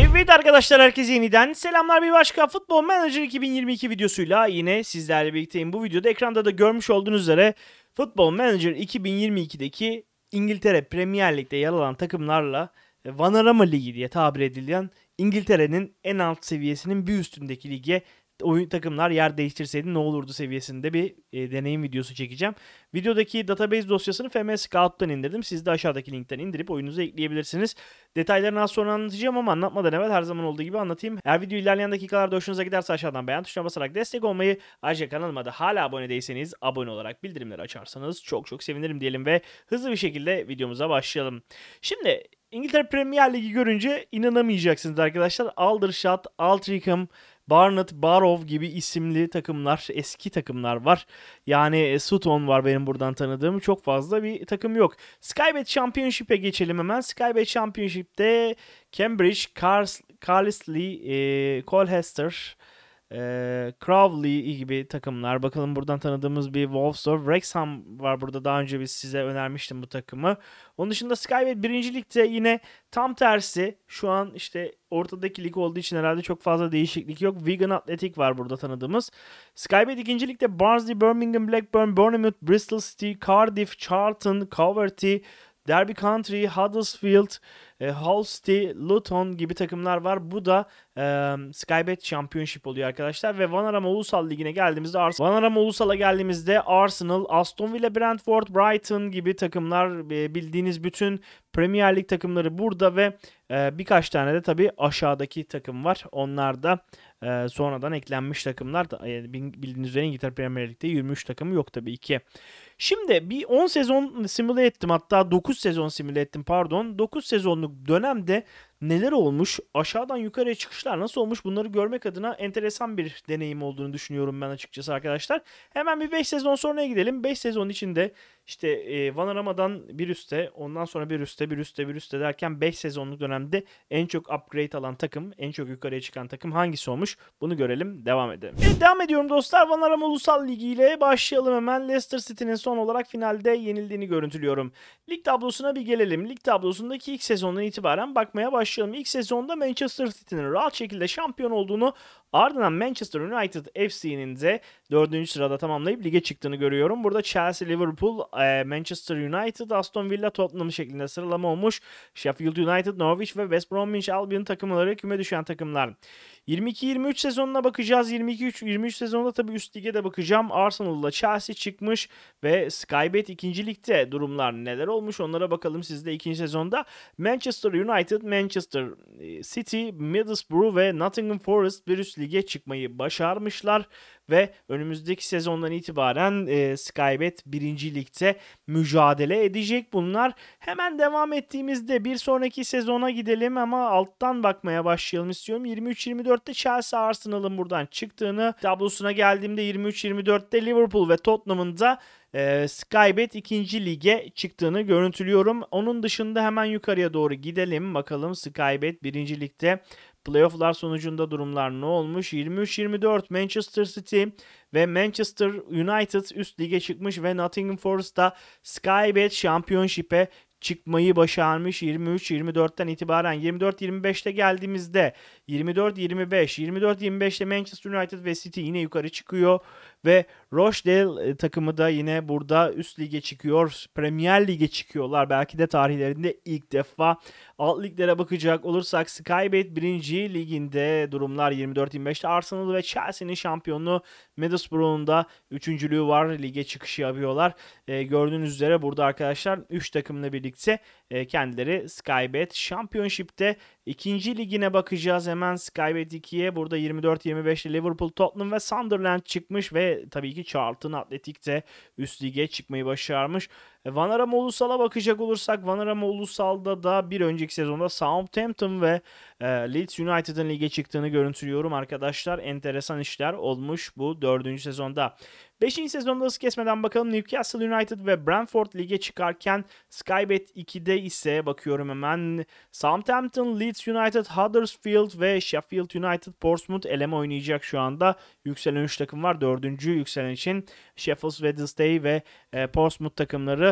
Evet arkadaşlar herkese yeniden selamlar bir başka Futbol Manager 2022 videosuyla yine sizlerle birlikteyim. Bu videoda ekranda da görmüş olduğunuz üzere Futbol Manager 2022'deki İngiltere Premier Lig'de yer alan takımlarla e, Vanarama Ligi diye tabir edilen İngiltere'nin en alt seviyesinin bir üstündeki lige oyun takımlar yer değiştirseydi ne olurdu seviyesinde bir e, deneyim videosu çekeceğim. Videodaki database dosyasını FM Scout'tan indirdim. Siz de aşağıdaki linkten indirip oyununuza ekleyebilirsiniz. Detaylarını az sonra anlatacağım ama anlatmadan evvel her zaman olduğu gibi anlatayım. Her video ilerleyen dakikalarda hoşunuza giderse aşağıdan beğen tuşuna basarak destek olmayı, ayrıca kanalıma da hala abone değilseniz abone olarak bildirimleri açarsanız çok çok sevinirim diyelim ve hızlı bir şekilde videomuza başlayalım. Şimdi İngiltere Premier Ligi görünce inanamayacaksınız arkadaşlar. Aldershot, Altrickham, Barnett, Barov gibi isimli takımlar, eski takımlar var. Yani e, Sutton var benim buradan tanıdığım. Çok fazla bir takım yok. Skybet Championship'e geçelim hemen. Skybet Championship'te Cambridge, Cars, Carlisle, e, Colchester, e, Crowley gibi takımlar. Bakalım buradan tanıdığımız bir Wolves var. Wrexham var burada. Daha önce biz size önermiştim bu takımı. Onun dışında Skybet 1. Lig'de yine tam tersi. Şu an işte ortadaki lig olduğu için herhalde çok fazla değişiklik yok. Wigan Athletic var burada tanıdığımız. Skybet 2. Lig'de Barnsley, Birmingham, Blackburn, Bournemouth, Bristol City, Cardiff, Charlton, Coverty, Derby County, Huddersfield, e, Hull City, Luton gibi takımlar var. Bu da e, Skybet Championship oluyor arkadaşlar. Ve Vanarama Ulusal Ligi'ne geldiğimizde Arsenal, Vanarama Ulusal'a geldiğimizde Arsenal, Aston Villa, Brentford, Brighton gibi takımlar e, bildiğiniz bütün Premier Lig takımları burada ve e, birkaç tane de tabii aşağıdaki takım var. Onlar da e, sonradan eklenmiş takımlar da e, bildiğiniz üzere İngiltere Premier Lig'de 23 takımı yok tabii ki. Şimdi bir 10 sezon simüle ettim hatta 9 sezon simüle ettim pardon. 9 sezonluk dönemde neler olmuş, aşağıdan yukarıya çıkışlar nasıl olmuş bunları görmek adına enteresan bir deneyim olduğunu düşünüyorum ben açıkçası arkadaşlar. Hemen bir 5 sezon sonraya gidelim. 5 sezon içinde işte e, Vanarama'dan bir üste, ondan sonra bir üste, bir üste, bir üste derken 5 sezonluk dönemde en çok upgrade alan takım, en çok yukarıya çıkan takım hangisi olmuş? Bunu görelim, devam edelim. Evet, devam ediyorum dostlar. Vanarama Ulusal Ligi ile başlayalım hemen. Leicester City'nin son olarak finalde yenildiğini görüntülüyorum. Lig tablosuna bir gelelim. Lig tablosundaki ilk sezondan itibaren bakmaya başlayalım başlayalım. İlk sezonda Manchester City'nin rahat şekilde şampiyon olduğunu ardından Manchester United FC'nin de 4. sırada tamamlayıp lige çıktığını görüyorum. Burada Chelsea, Liverpool, e, Manchester United, Aston Villa, Tottenham şeklinde sıralama olmuş. Sheffield United, Norwich ve West Bromwich Albion takımları küme düşen takımlar. 22-23 sezonuna bakacağız. 22-23 sezonunda tabii üst lige de bakacağım. Arsenal'la Chelsea çıkmış ve Skybet 2. ligde durumlar neler olmuş onlara bakalım sizde 2. sezonda. Manchester United, Manchester Manchester e, City, Middlesbrough ve Nottingham Forest bir üst lige çıkmayı başarmışlar ve önümüzdeki sezondan itibaren e, Skybet 1. Lig'de mücadele edecek bunlar. Hemen devam ettiğimizde bir sonraki sezona gidelim ama alttan bakmaya başlayalım istiyorum. 23-24'te Chelsea Arsenal'ın buradan çıktığını tablosuna geldiğimde 23-24'te Liverpool ve Tottenham'ın da e, Skybet 2. lige çıktığını görüntülüyorum. Onun dışında hemen yukarıya doğru gidelim. Bakalım Skybet 1. ligde Playoff'lar sonucunda durumlar ne olmuş? 23-24 Manchester City ve Manchester United üst lige çıkmış ve Nottingham Forest'ta Skybet Championship'e çıkmayı başarmış 23-24'ten itibaren 24-25'te geldiğimizde 24-25 24-25'te Manchester United ve City yine yukarı çıkıyor ve Rochdale e, takımı da yine burada üst lige çıkıyor. Premier Lig'e çıkıyorlar. Belki de tarihlerinde ilk defa alt liglere bakacak olursak Skybet 1. liginde durumlar 24-25'te Arsenal ve Chelsea'nin şampiyonluğu Middlesbrough'un da üçüncülüğü var. Lige çıkışı yapıyorlar. E, gördüğünüz üzere burada arkadaşlar 3 takımla birlikte e, kendileri Skybet Championship'te ikinci ligine bakacağız hemen Skybet 2'ye. Burada 24-25'te Liverpool, Tottenham ve Sunderland çıkmış ve tabii ki Charlton Athletic de üst lige çıkmayı başarmış. E, Van Ulusal'a bakacak olursak Van Ulusal'da da bir önceki sezonda Southampton ve e, Leeds United'ın lige çıktığını görüntülüyorum arkadaşlar. Enteresan işler olmuş bu dördüncü sezonda. Beşinci sezonda hız kesmeden bakalım Newcastle United ve Brentford lige çıkarken Skybet 2'de ise bakıyorum hemen Southampton, Leeds United, Huddersfield ve Sheffield United Portsmouth eleme oynayacak şu anda. Yükselen 3 takım var. Dördüncü yükselen için Sheffield Wednesday ve e, Portsmouth takımları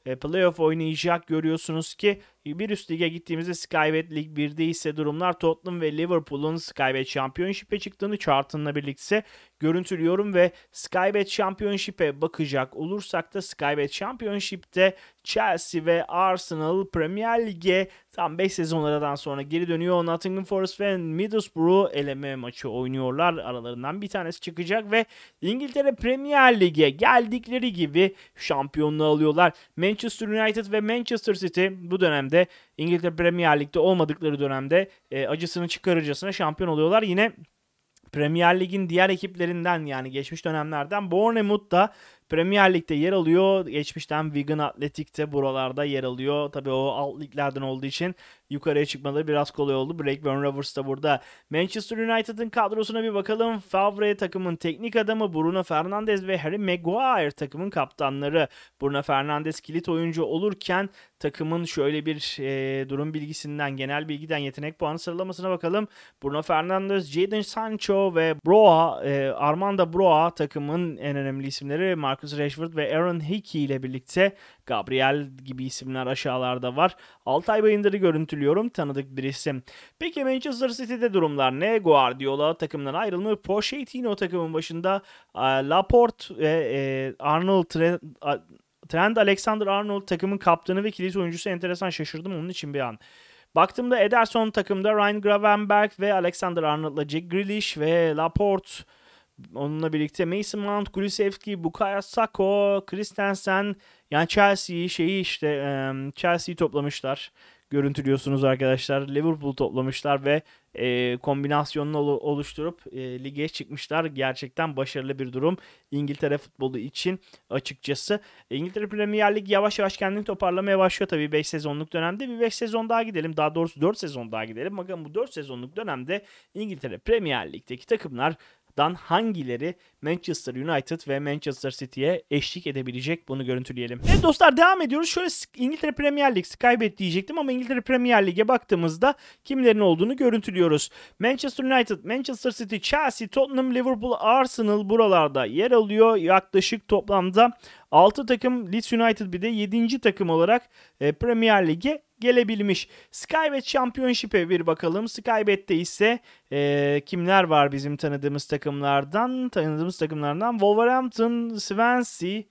E, playoff oynayacak görüyorsunuz ki bir üst lige gittiğimizde Skybet Lig 1'de ise durumlar Tottenham ve Liverpool'un Skybet Championship'e çıktığını chartınla birlikte görüntülüyorum ve Skybet Championship'e bakacak olursak da Skybet Championship'te Chelsea ve Arsenal Premier Lig'e tam 5 sezon aradan sonra geri dönüyor. Nottingham Forest ve Middlesbrough eleme maçı oynuyorlar. Aralarından bir tanesi çıkacak ve İngiltere Premier Lig'e geldikleri gibi şampiyonluğu alıyorlar. Man Manchester United ve Manchester City bu dönemde İngiltere Premier Lig'de olmadıkları dönemde e, acısını çıkarırcasına şampiyon oluyorlar. Yine Premier Lig'in diğer ekiplerinden yani geçmiş dönemlerden Bournemouth da Premier Lig'de yer alıyor. Geçmişten Wigan Athletic'te buralarda yer alıyor. Tabii o alt liglerden olduğu için yukarıya çıkmaları biraz kolay oldu. Blackburn Rovers da burada. Manchester United'ın kadrosuna bir bakalım. Favre takımın teknik adamı Bruno Fernandes ve Harry Maguire takımın kaptanları. Bruno Fernandes kilit oyuncu olurken takımın şöyle bir e, durum bilgisinden, genel bilgiden yetenek puanı sıralamasına bakalım. Bruno Fernandes, Jadon Sancho ve Broa, e, Armanda Broa takımın en önemli isimleri Marcus Rashford ve Aaron Hickey ile birlikte Gabriel gibi isimler aşağılarda var. Altay Bayındır'ı görüntülüyorum tanıdık bir isim. Peki Manchester City'de durumlar ne? Guardiola takımdan ayrılma. Pochettino takımın başında e, Laporte ve e, Arnold Trent, Trend Alexander-Arnold takımın kaptanı ve kilit oyuncusu enteresan şaşırdım onun için bir an. Baktığımda Ederson takımda Ryan Gravenberg ve Alexander-Arnold'la Jack Grealish ve Laporte onunla birlikte Mason Mount, Kulisevski, Bukayo Sako, Christensen yani Chelsea'yi şeyi işte Chelsea'yi toplamışlar. Görüntülüyorsunuz arkadaşlar. Liverpool toplamışlar ve e, kombinasyonunu oluşturup e, lige çıkmışlar. Gerçekten başarılı bir durum İngiltere futbolu için açıkçası. E, İngiltere Premier Lig yavaş yavaş kendini toparlamaya başlıyor tabii 5 sezonluk dönemde. Bir 5 sezon daha gidelim. Daha doğrusu 4 sezon daha gidelim. Bakın bu 4 sezonluk dönemde İngiltere Premier Lig'deki takımlar dan hangileri Manchester United ve Manchester City'ye eşlik edebilecek bunu görüntüleyelim. Evet dostlar devam ediyoruz. Şöyle İngiltere Premier Lig kaybet diyecektim ama İngiltere Premier Lig'e baktığımızda kimlerin olduğunu görüntülüyoruz. Manchester United, Manchester City, Chelsea, Tottenham, Liverpool, Arsenal buralarda yer alıyor. Yaklaşık toplamda 6 takım Leeds United bir de 7. takım olarak e, Premier Lig'e gelebilmiş. Skybet Championship'e bir bakalım. Skybet'te ise e, kimler var bizim tanıdığımız takımlardan? Tanıdığımız takımlardan Wolverhampton, Swansea,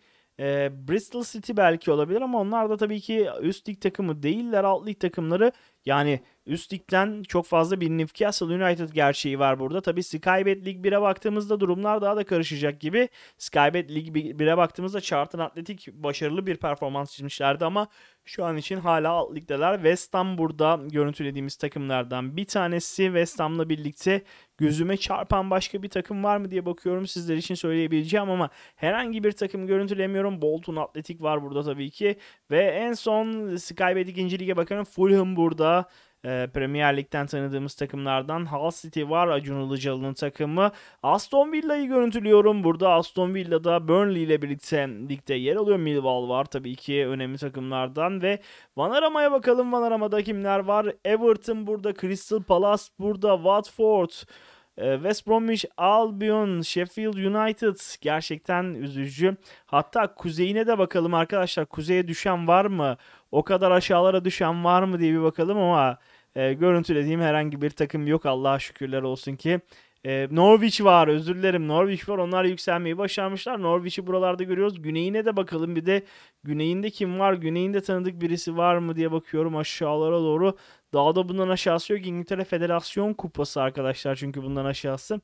e, Bristol City belki olabilir ama onlar da tabii ki üst lig takımı değiller alt lig takımları. Yani Üst ligden çok fazla bir Newcastle United gerçeği var burada. Tabi Skybet Lig 1'e baktığımızda durumlar daha da karışacak gibi. Skybet Lig 1'e baktığımızda Charlton Atletik başarılı bir performans çizmişlerdi ama şu an için hala alt ligdeler. West Ham burada görüntülediğimiz takımlardan bir tanesi. West Ham'la birlikte gözüme çarpan başka bir takım var mı diye bakıyorum. Sizler için söyleyebileceğim ama herhangi bir takım görüntülemiyorum. Bolton Atletik var burada tabii ki. Ve en son Skybet 2. Lig'e bakalım. Fulham burada e, Premier Lig'den tanıdığımız takımlardan Hull City var Acun Ilıcalı'nın takımı. Aston Villa'yı görüntülüyorum. Burada Aston Villa'da Burnley ile birlikte ligde yer alıyor. Millwall var tabii ki önemli takımlardan ve Vanarama'ya bakalım. Vanarama'da kimler var? Everton burada, Crystal Palace burada, Watford ee, West Bromwich Albion, Sheffield United gerçekten üzücü. Hatta kuzeyine de bakalım arkadaşlar. Kuzeye düşen var mı? O kadar aşağılara düşen var mı diye bir bakalım ama e, görüntülediğim herhangi bir takım yok. Allah'a şükürler olsun ki e, Norwich var özür dilerim Norwich var onlar yükselmeyi başarmışlar. Norwich'i buralarda görüyoruz. Güneyine de bakalım bir de güneyinde kim var? Güneyinde tanıdık birisi var mı diye bakıyorum aşağılara doğru. Daha da bundan aşağısı yok. İngiltere Federasyon Kupası arkadaşlar çünkü bundan aşağısı.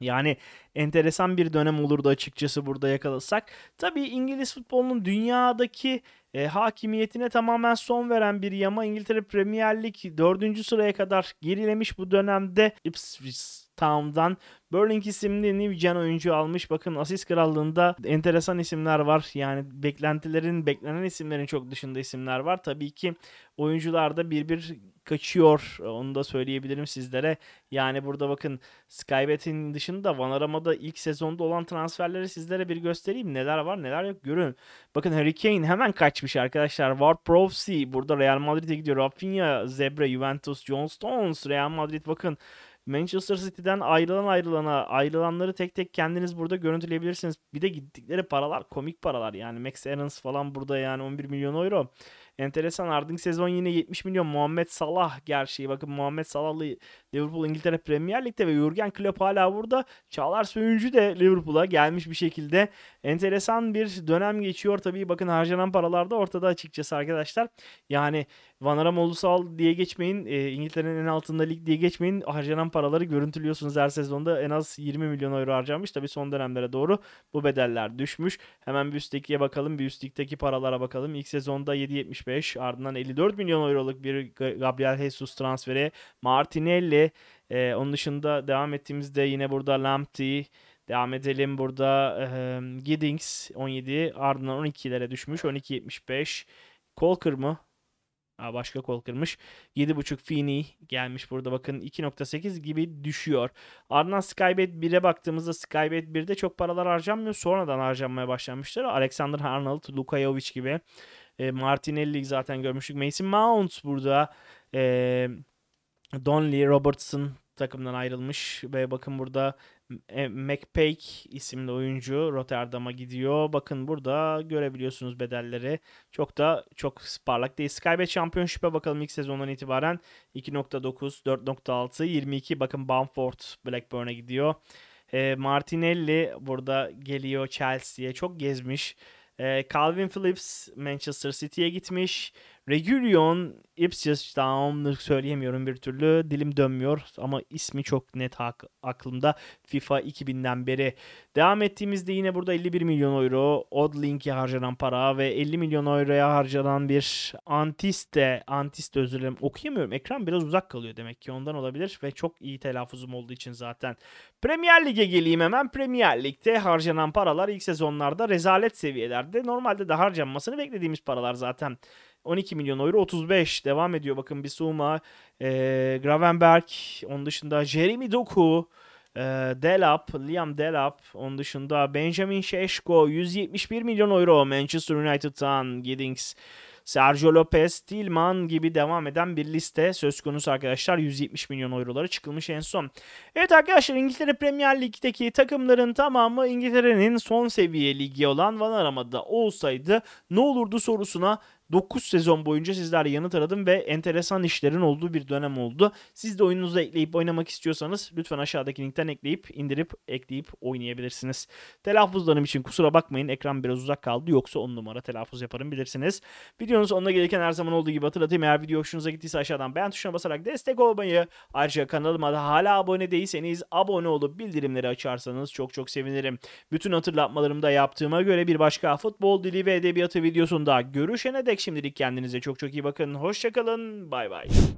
Yani enteresan bir dönem olurdu açıkçası burada yakalasak. Tabii İngiliz futbolunun dünyadaki e, hakimiyetine tamamen son veren bir yama İngiltere Premier Lig 4. sıraya kadar gerilemiş bu dönemde Ipswich Town'dan Burling isimli New Gen oyuncu almış. Bakın Asis krallığında enteresan isimler var. Yani beklentilerin, beklenen isimlerin çok dışında isimler var. Tabii ki oyuncular da bir bir kaçıyor. Onu da söyleyebilirim sizlere. Yani burada bakın Skybet'in dışında Vanarama'da ilk sezonda olan transferleri sizlere bir göstereyim. Neler var neler yok görün. Bakın Harry Kane hemen kaçmış arkadaşlar. Ward Prowse burada Real Madrid'e gidiyor. Rafinha, Zebra, Juventus, John Stones. Real Madrid bakın Manchester City'den ayrılan ayrılana ayrılanları tek tek kendiniz burada görüntüleyebilirsiniz. Bir de gittikleri paralar komik paralar yani Max Aarons falan burada yani 11 milyon euro enteresan. Ardınki sezon yine 70 milyon Muhammed Salah gerçeği. Bakın Muhammed Salah'lı Liverpool İngiltere Premier Lig'de ve Jurgen Klopp hala burada. Çağlar Söyüncü de Liverpool'a gelmiş bir şekilde. Enteresan bir dönem geçiyor. Tabii bakın harcanan paralar da ortada açıkçası arkadaşlar. Yani Van Aram Ulusal diye geçmeyin. E, İngiltere'nin en altında lig diye geçmeyin. Harcanan paraları görüntülüyorsunuz her sezonda. En az 20 milyon euro harcanmış. Tabii son dönemlere doğru bu bedeller düşmüş. Hemen bir üsttekiye bakalım. Bir üsttekteki paralara bakalım. İlk sezonda 7.70 75 ardından 54 milyon euroluk bir Gabriel Jesus transferi. Martinelli e, onun dışında devam ettiğimizde yine burada Lamptey Devam edelim burada e, Giddings 17 ardından 12'lere düşmüş 12.75 Colker mı? Aa, başka kol kırmış. 7.5 Fini gelmiş burada bakın 2.8 gibi düşüyor. Ardından Skybet 1'e baktığımızda Skybet 1'de çok paralar harcamıyor. Sonradan harcanmaya başlanmışlar. Alexander Arnold, Luka Jovic gibi e, Martinelli zaten görmüştük. Mason Mount burada. E, Donley Robertson takımdan ayrılmış ve bakın burada e, McPake isimli oyuncu Rotterdam'a gidiyor. Bakın burada görebiliyorsunuz bedelleri. Çok da çok parlak değil. Skybet Championship'e bakalım ilk sezondan itibaren 2.9, 4.6, 22. Bakın Bamford Blackburn'a gidiyor. E, Martinelli burada geliyor Chelsea'ye. Çok gezmiş. Ee, Calvin Phillips Manchester City'ye gitmiş. Regulion Ipsius Down söyleyemiyorum bir türlü. Dilim dönmüyor ama ismi çok net aklımda. FIFA 2000'den beri. Devam ettiğimizde yine burada 51 milyon euro Oddlink'e harcanan para ve 50 milyon euroya harcanan bir Antiste. Antiste özür dilerim. Okuyamıyorum. Ekran biraz uzak kalıyor demek ki ondan olabilir ve çok iyi telaffuzum olduğu için zaten. Premier Lig'e geleyim hemen. Premier Lig'de harcanan paralar ilk sezonlarda rezalet seviyelerde. Normalde de harcanmasını beklediğimiz paralar zaten. 12 milyon euro 35 devam ediyor. Bakın Bissouma, e, Gravenberg, onun dışında Jeremy Doku, e, Delap, Liam Delap, onun dışında Benjamin Şeşko 171 milyon euro Manchester United'tan Giddings. Sergio Lopez, Tilman gibi devam eden bir liste söz konusu arkadaşlar. 170 milyon eurolara çıkılmış en son. Evet arkadaşlar İngiltere Premier Lig'deki takımların tamamı İngiltere'nin son seviye ligi olan Vanarama'da olsaydı ne olurdu sorusuna 9 sezon boyunca sizler yanıt aradım ve enteresan işlerin olduğu bir dönem oldu. Siz de oyununuza ekleyip oynamak istiyorsanız lütfen aşağıdaki linkten ekleyip indirip ekleyip oynayabilirsiniz. Telaffuzlarım için kusura bakmayın ekran biraz uzak kaldı yoksa 10 numara telaffuz yaparım bilirsiniz. Videonun sonuna gelirken her zaman olduğu gibi hatırlatayım eğer video hoşunuza gittiyse aşağıdan beğen tuşuna basarak destek olmayı ayrıca kanalıma da hala abone değilseniz abone olup bildirimleri açarsanız çok çok sevinirim. Bütün hatırlatmalarımda yaptığıma göre bir başka futbol dili ve edebiyatı videosunda görüşene dek şimdilik kendinize çok çok iyi bakın. Hoşçakalın. Bay bay.